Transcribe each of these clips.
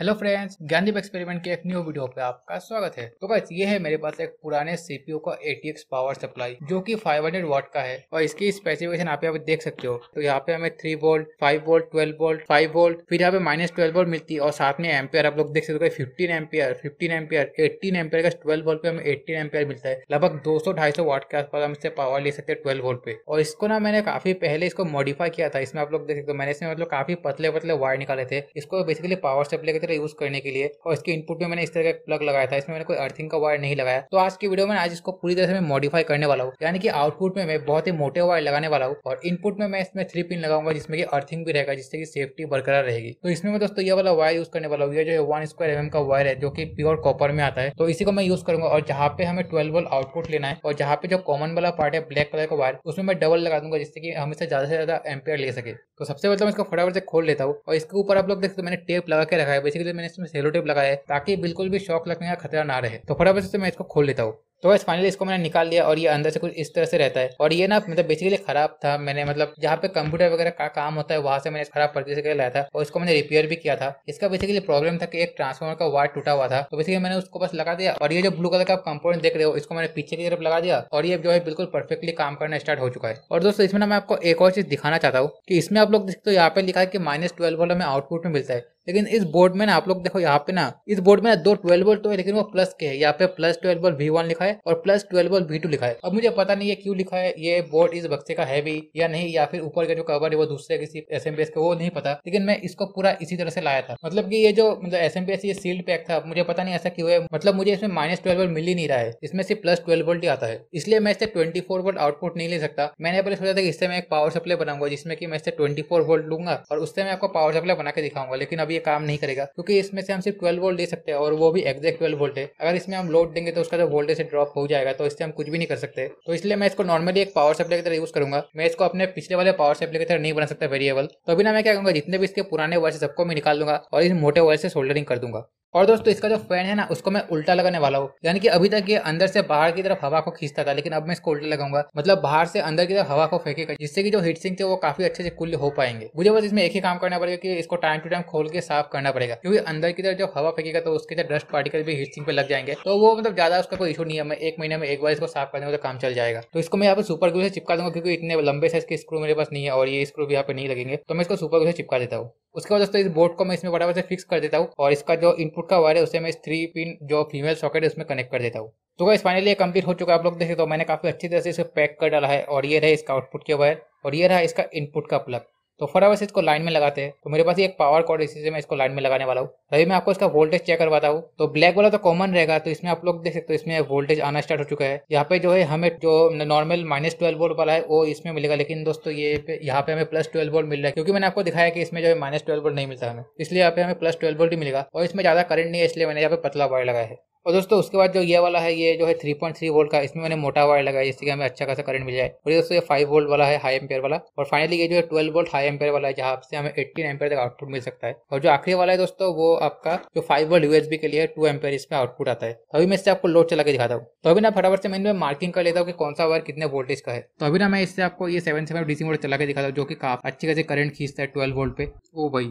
hello friends Gyandeep experiment के एक new video पे आपका स्वागत है तो गाइस ये है मेरे पास एक पुराने सीपीयू का एटीएक्स पावर सप्लाई जो कि 500 हंड्रेड वाट का है और इसकी स्पेसिफिकेशन आप यहाँ पे देख सकते हो तो यहाँ पे हमें three volt five volt 12 volt five volt फिर यहाँ पे माइनस ट्वेल्व वोल्ट मिलती है और साथ में एम्पियर आप लोग देख सकते हो fifteen ampere fifteen ampere eighteen ampere का ट्वेल्व वोल्ट पे हमें एटीन एम्पियर मिलता है लगभग दो सौ ढाई सौ वाट के आसपास हम इससे पावर ले सकते हैं ट्वेल्व वोल्ट पे और इसको ना मैंने काफी पहले इसको मॉडिफाई किया था इसमें आप लोग देख सकते हो मैंने इसमें मतलब काफी पतले पतले वायर निकाले थे इसको बेसिकली पावर सप्लाई तरह यूज करने के लिए और इसके इनपुट में मैंने इस तरह का प्लग लगाया था इसमें मैंने कोई अर्थिंग का वायर नहीं लगाया तो आज की वीडियो में आज इसको पूरी तरह से मॉडिफाई करने वाला हूँ यानी कि आउटपुट में मैं बहुत ही मोटे वायर लगाने वाला हूँ और इनपुट में मैं इसमें थ्री पिन लगाऊंगा जिसमें की अर्थिंग भी रहेगा जिससे की सेफ्टी बरकरार रहेगी तो इसमें मैं दोस्तों ये वाला वायर यूज करने वाला हूँ ये जो है वन स्क्वायर एम का वायर है जो की प्योर कॉपर में आता है तो इसी को मैं यूज करूंगा और जहाँ पे हमें ट्वेल्व वोल्ट आउटपुट लेना है और जहाँ पे जो कॉमन वाला पार्ट है ब्लैक कलर का वायर उसमें मैं डबल लगा दूंगा जिससे कि हम ज्यादा से ज्यादा एम्पेयर ले सके तो सबसे पहले तो मैं इसको फटाफट से खोल लेता हूँ और इसके ऊपर आप लोग देखते मैंने टेप लगा के रखा है लिए मैंने इसमें सेलो टेप लगाया है ताकि बिल्कुल भी शॉक लगने का खतरा ना रहे तो फटाफट से मैं इसको खोल लेता हूँ तो वैसे फाइनली इसको मैंने निकाल लिया और ये अंदर से कुछ इस तरह से रहता है और ये ना मतलब बेसिकली खराब था मैंने मतलब जहाँ पे कंप्यूटर वगैरह का काम होता है वहां से मैंने खराब परचेज कर लाया था और इसको मैंने रिपेयर भी किया था इसका बेसिकली प्रॉब्लम था कि एक ट्रांसफॉर्मर का वायर टूटा हुआ था तो बेसिकली मैंने उसको बस लगा दिया और ये जो ब्लू कलर का कंपोनेंट देख रहे हो इसको मैंने पीछे की तरफ लगा दिया और ये जो है बिल्कुल परफेक्टली काम करना स्टार्ट हो चुका है और दोस्तों इसमें ना मैं आपको एक और चीज दिखाना चाहता हूँ कि इसमें आप लोग देखते हो यहाँ पे लिखा है कि माइनस ट्वेल्व वाला हमें आउटपुट में मिलता है लेकिन इस बोर्ड में ना आप लोग देखो यहाँ पे ना इस बोर्ड में ना दो ट्वेल्व वोल्ट तो है लेकिन वो प्लस के है यहाँ पे plus twelve volt V one लिखा लिखा है और प्लस ट्वेल्व और बी लिखा है अब मुझे पता नहीं है क्यों लिखा है ये बोर्ड इस बक्से का है भी या नहीं या फिर ऊपर का जो कवर है वो दूसरे किसी एस एम का वो नहीं पता लेकिन मैं इसको पूरा इसी तरह से लाया था मतलब की ये जो मतलब एस एम ये सील्ड पैक था मुझे पता नहीं ऐसा क्यों है मतलब मुझे इसमें माइनस ट्वेल्व वोल्ट मिल ही नहीं रहा है इसमें सिर्फ प्लस ट्वेल्व वोल्ट ही आता है इसलिए मैं इससे ट्वेंटी फोर वोल्ट आउटपुट नहीं ले सकता मैंने पहले सोचा था कि इससे मैं एक पावर सप्लाई बनाऊंगा जिसमें कि मैं इससे ट्वेंटी फोर वोल्ट लूंगा और उससे मैं आपको पावर सप्लाई बना के दिखाऊंगा लेकिन अब ये काम नहीं करेगा क्योंकि इसमें से हम सिर्फ ट्वेल्व वोल्ट ले सकते हैं और वो भी एग्जैक्ट ट्वेल्व वोल्ट है अगर इसमें हम लोड देंगे तो उसका जो वोल्टेज ड्रॉप हो जाएगा तो इससे हम कुछ भी नहीं कर सकते तो इसलिए मैं इसको नॉर्मली एक पावर सप्लाई की तरह यूज करूंगा मैं इसको अपने पिछले वाले पावर सप्लाई की तरह नहीं बना सकता वेरिएबल तो अभी ना मैं क्या करूंगा जितने भी इसके पुराने वर्ष सबको मैं निकाल दूंगा और इस मोटे वायर से शोल्डरिंग कर दूंगा और दोस्तों इसका जो फैन है ना उसको मैं उल्टा लगाने वाला हूँ यानी कि अभी तक ये अंदर से बाहर की तरफ हवा को खींचता था लेकिन अब मैं इसको उल्टा लगाऊंगा मतलब बाहर से अंदर की तरफ हवा को फेंकेगा जिससे कि जो हीट सिंक थे वो काफी अच्छे से कुल हो पाएंगे मुझे बस इसमें एक ही काम करना पड़ेगा कि इसको टाइम टू टाइम खोल के साफ करना पड़ेगा क्योंकि अंदर की तरफ जब हवा फेंकेगा तो उसके अंदर डस्ट पार्टिकल भी हीट सिंक पे लग जाएंगे तो वो मतलब ज्यादा उसका कोई इशू नहीं है मैं एक महीने में एक बार इसको साफ करने में तो काम चल जाएगा तो इसको मैं यहाँ पर सुपर ग्लू से चिपका दूंगा क्योंकि इतने लंबे साइज के स्क्रू मेरे पास नहीं है और ये स्क्रू भी यहाँ पर नहीं लगेंगे तो मैं इसको सुपर ग्लू से चिपका देता हूँ उसके बाद दोस्तों इस बोर्ड को मैं इसमें बराबर से फिक्स कर देता हूँ और इसका जो इनपुट का वायर है उसे मैं इस थ्री पिन जो फीमेल सॉकेट है उसमें कनेक्ट कर देता हूँ तो गाइस फाइनली ये कंप्लीट हो चुका है आप लोग देखे तो मैंने काफी अच्छी तरह से इसे पैक कर डाला है और ये रहा इसका आउटपुट के वायर और ये रहा इसका इनपुट का प्लग तो फटाफट इसको लाइन में लगाते हैं तो मेरे पास एक पावर कॉर्ड इसी मैं इसको लाइन में लगाने वाला हूँ अभी मैं आपको इसका वोल्टेज चेक करवाता हूँ तो ब्लैक वाला तो कॉमन रहेगा तो इसमें आप लोग देख सकते हो इसमें वोल्टेज आना स्टार्ट हो चुका है यहाँ पे जो है हमें जो नॉर्मल माइनस ट्वेल्व वोल्ट वाला है वो इसमें मिलेगा लेकिन दोस्तों ये यहाँ पे हमें प्लस ट्वेल्व वोल्ट मिल रहा है क्योंकि मैंने आपको दिखाया कि इसमें जो है माइनस ट्वेल्व वोल्ट नहीं मिलता हमें इसलिए यहाँ पे हमें प्लस ट्वेल्व वोल्ट ही मिलेगा और इसमें ज्यादा करंट नहीं है इसलिए मैंने यहाँ पे पतला वायर लगाया है और दोस्तों उसके बाद जो ये वाला है ये जो है थ्री पॉइंट थ्री वोल्ट का इसमें मैंने मोटा वायर लगाया जिससे कि हमें अच्छा खासा करंट मिल जाए और ये दोस्तों ये फाइव वोल्ट वाला है हाई एम्पेयर वाला और फाइनली ये जो है ट्वेल्व वोल्ट हाई एम्पेयर वाला है जहाँ से हमें एट्टीन एम्पेयर तक आउटपुट मिल सकता है और जो आखिरी वाला है दोस्तों वो आपका जो फाइव वोल्ट यूएसबी के लिए टू एम्पेयर इसमें आउटपुट आता है अभी मैं इससे आपको लोड चला के दिखाता हूँ तो अभी ना फटाफट से मैंने मार्किंग कर लेता हूँ कि कौन सा वायर कितने वोल्टेज का है तो अभी ना मैं इससे आपको ये सेवन सेवन डीसी मोड चला के दिखाता हूँ जो कि काफ अच्छी खासी करंट खींचता है ट्वेल्व वोल्ट पे ओ भाई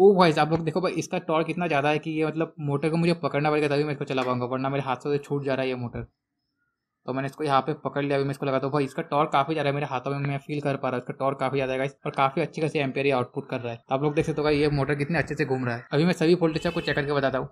ओ भाई आप लोग देखो भाई इसका टॉर्क इतना ज़्यादा है कि ये मतलब मोटर को मुझे पकड़ना पड़ेगा तभी मैं इसको चला पाऊंगा वरना मेरे हाथों से छूट जा रहा है ये मोटर तो मैंने इसको यहाँ पे पकड़ लिया अभी मैं इसको लगा तो भाई इसका टॉर्क काफ़ी ज़्यादा है मेरे हाथों में मैं फील कर पा रहा हूँ इसका टॉर्क काफ़ी ज़्यादा है और काफ़ी अच्छी खासी एम्पेयर आउटपुट कर रहा है तो आप लोग देख सकते हो ये मोटर कितने अच्छे से घूम रहा है अभी मैं सभी वोल्टेज आपको चेक करके बताता हूँ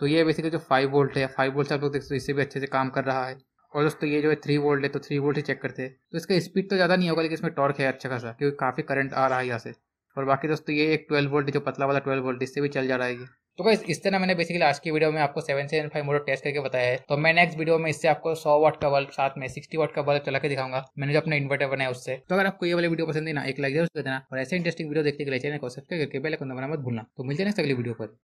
तो ये बेसिकली जो फाइव वोल्ट है फाइव वोल्ट से आप लोग देख सकते हो इससे भी अच्छे से काम कर रहा है और दोस्तों ये जो है थ्री वोल्ट है तो थ्री वोल्ट ही चेक करते हैं तो इसका स्पीड तो ज़्यादा नहीं होगा लेकिन इसमें टॉर्क है अच्छा खासा क्योंकि काफ़ी करंट आ रहा है यहाँ से और बाकी दोस्तों ये एक ट्वेल्व वोल्ट जो पतला वाला ट्वेल्व वोल्ट इससे भी चल जा रहा है तो गाइस इस तरह मैंने बेसिकली आज की वीडियो में आपको seven seven five motor test करके बताया है तो मैं नेक्स्ट वीडियो में इससे आपको सौ वाट का बल्ब साथ में सिक्सटी वाट का बल्ब चला के दिखाऊंगा मैंने जो अपना इन्वर्टर बनाया उससे तो अगर आपको ये वाली वीडियो पसंद है ना एक लाइक जरूर देना और ऐसे इंटरेस्टिंग वीडियो देखने के लिए चैनल को सब्सक्राइब करके बेल आइकन दबाना मत भूलना तो मिलते हैं नेक्स्ट अगली वीडियो पर